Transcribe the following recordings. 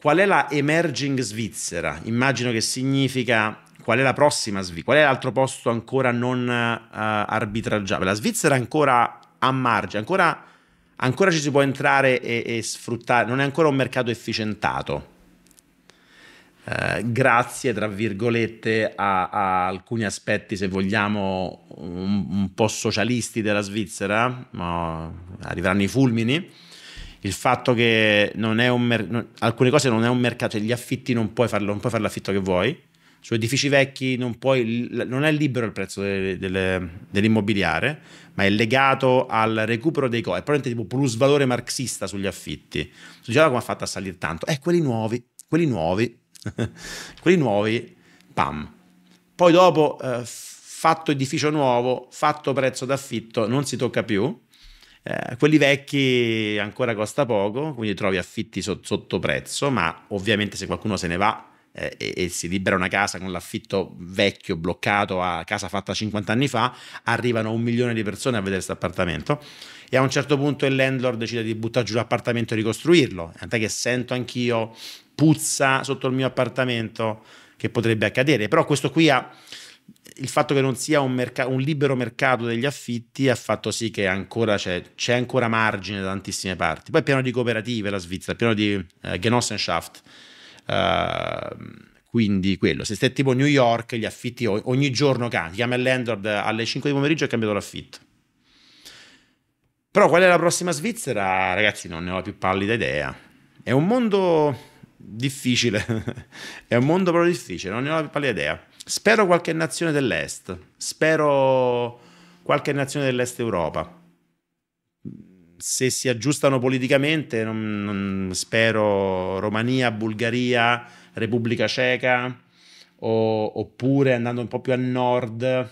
Qual è la emerging Svizzera? Immagino che significa qual è la prossima Svizzera, qual è l'altro posto ancora non uh, arbitraggiabile. La Svizzera è ancora a margine, ancora, ancora ci si può entrare e, e, sfruttare, non è ancora un mercato efficientato. Uh, grazie, tra virgolette, a, a, alcuni aspetti, se vogliamo, un, un po' socialisti della Svizzera, ma arriveranno i fulmini il fatto che non è un mer- non, alcune cose non è un mercato, cioè gli affitti non puoi, farlo, non puoi fare l'affitto che vuoi, su edifici vecchi non, puoi, non è libero il prezzo delle, delle, dell'immobiliare, ma è legato al recupero dei costi, è probabilmente tipo plusvalore marxista sugli affitti. già come ha fatto a salire tanto? Eh, quelli nuovi, quelli nuovi, quelli nuovi, pam. Poi dopo, eh, fatto edificio nuovo, fatto prezzo d'affitto, non si tocca più, eh, quelli vecchi ancora costa poco, quindi trovi affitti so- sotto prezzo, ma ovviamente se qualcuno se ne va eh, e-, e si libera una casa con l'affitto vecchio bloccato a casa fatta 50 anni fa, arrivano un milione di persone a vedere questo appartamento e a un certo punto il landlord decide di buttare giù l'appartamento e ricostruirlo. Tant'è che sento anch'io puzza sotto il mio appartamento che potrebbe accadere, però questo qui ha il fatto che non sia un, merc- un, libero mercato degli affitti ha fatto sì che ancora c'è, cioè, c'è, ancora margine da tantissime parti. Poi è pieno di cooperative la Svizzera, pieno di eh, Genossenschaft. Uh, quindi quello, se sei tipo New York, gli affitti ogni giorno cambiano. chiama il landlord alle 5 di pomeriggio e ha cambiato l'affitto. Però qual è la prossima Svizzera? Ragazzi, non ne ho la più pallida idea. È un mondo difficile, è un mondo proprio difficile, non ne ho la più pallida idea. Spero qualche nazione dell'Est, spero qualche nazione dell'Est Europa. Se si aggiustano politicamente, non, non, spero Romania, Bulgaria, Repubblica Ceca, o, oppure andando un po' più a nord. Eh,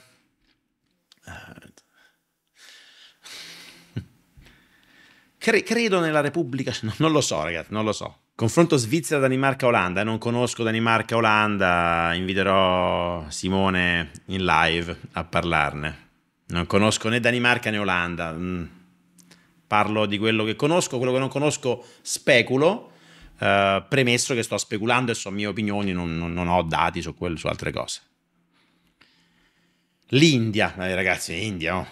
cre- credo nella Repubblica, non lo so ragazzi, non lo so. Confronto Svizzera-Danimarca-Olanda, eh, non conosco Danimarca-Olanda, inviterò Simone in live a parlarne. Non conosco né Danimarca né Olanda, mm. parlo di quello che conosco, quello che non conosco speculo, eh, premesso che sto speculando e so mie opinioni, non, non, non ho dati su, quel, su altre cose. L'India, eh, ragazzi, India, oh.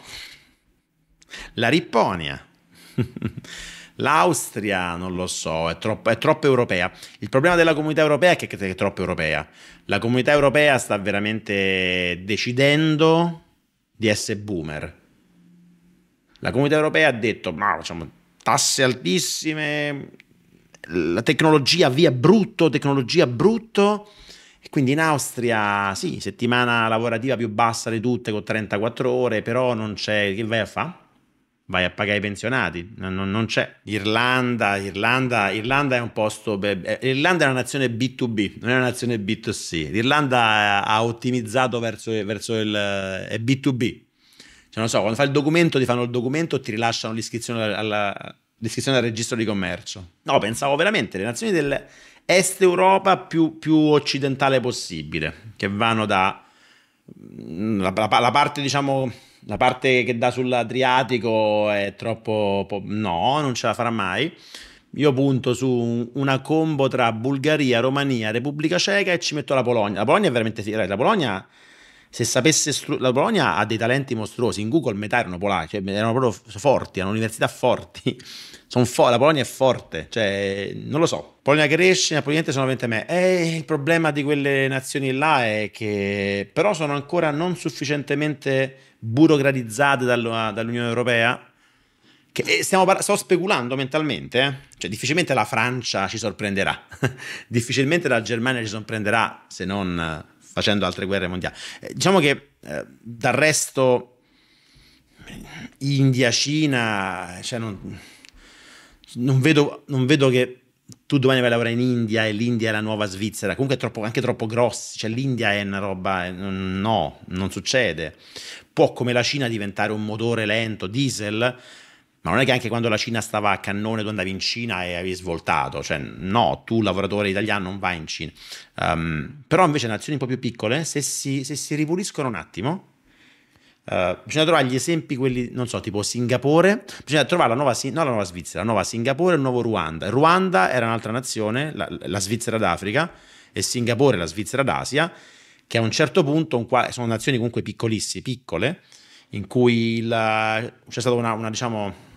la Ripponia. L'Austria, non lo so, è troppo, è troppo, europea. Il problema della comunità europea è che è troppo europea. La comunità europea sta veramente decidendo di essere boomer. La comunità europea ha detto, ma facciamo tasse altissime, la tecnologia via brutto, tecnologia brutto. E quindi in Austria, sì, settimana lavorativa più bassa di tutte con 34 ore, però non c'è, che vai a fare? vai a pagare i pensionati, non, non c'è. Irlanda, Irlanda, Irlanda è un posto, beh, Irlanda è una nazione B2B, non è una nazione B2C. L'Irlanda ha ottimizzato verso, verso il è B2B. Cioè, non so, quando fai il documento, ti fanno il documento e ti rilasciano l'iscrizione alla, l'iscrizione al registro di commercio. No, pensavo veramente le nazioni dell'est Europa più, più occidentale possibile, che vanno da la, la, la parte, diciamo, la parte che dà sull'Adriatico è troppo... Po- no, non ce la farà mai. Io punto su una combo tra Bulgaria, Romania, Repubblica Ceca e ci metto la Polonia. La Polonia è veramente... La Polonia se sapesse stru- la Polonia ha dei talenti mostruosi, in Google metà erano polacchi, cioè, erano proprio forti, hanno università forti, fo- la Polonia è forte, cioè non lo so, Polonia che cresce, probabilmente sono 20 me. E eh, il problema di quelle nazioni là è che però sono ancora non sufficientemente burocratizzate dalla, dall'Unione Europea che eh, stiamo par- speculando mentalmente, eh? cioè difficilmente la Francia ci sorprenderà, difficilmente la Germania ci sorprenderà se non facendo altre guerre mondiali. Eh, diciamo che eh, dal resto India, Cina, cioè non, non, vedo, non, vedo, che tu domani vai a lavorare in India e l'India è la nuova Svizzera, comunque è troppo, anche troppo grossi, cioè l'India è una roba, eh, no, non succede. Può come la Cina diventare un motore lento, diesel, ma non è che anche quando la Cina stava a cannone tu andavi in Cina e avevi svoltato, cioè no, tu lavoratore italiano non vai in Cina. Um, però invece nazioni un po' più piccole, se si, se si ripuliscono un attimo, Uh, bisogna trovare gli esempi, quelli, non so, tipo Singapore, bisogna trovare la nuova, no, la nuova Svizzera, la nuova Singapore e il nuovo Ruanda. Ruanda era un'altra nazione, la, la Svizzera d'Africa e Singapore la Svizzera d'Asia, che a un certo punto un, sono nazioni comunque piccolissime, piccole, in cui il, c'è stata una, una diciamo,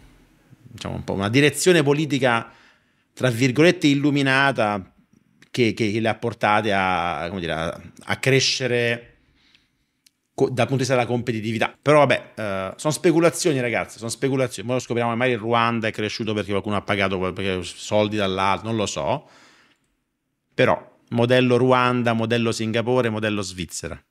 diciamo, un po una direzione politica, tra virgolette, illuminata che, che, le ha portate a, dire, a, a crescere co- dal punto di vista della competitività. Però vabbè, eh, sono speculazioni ragazzi, sono speculazioni. Poi lo scopriamo, magari il Ruanda è cresciuto perché qualcuno ha pagato soldi dall'alto, non lo so. Però modello Ruanda, modello Singapore, modello Svizzera.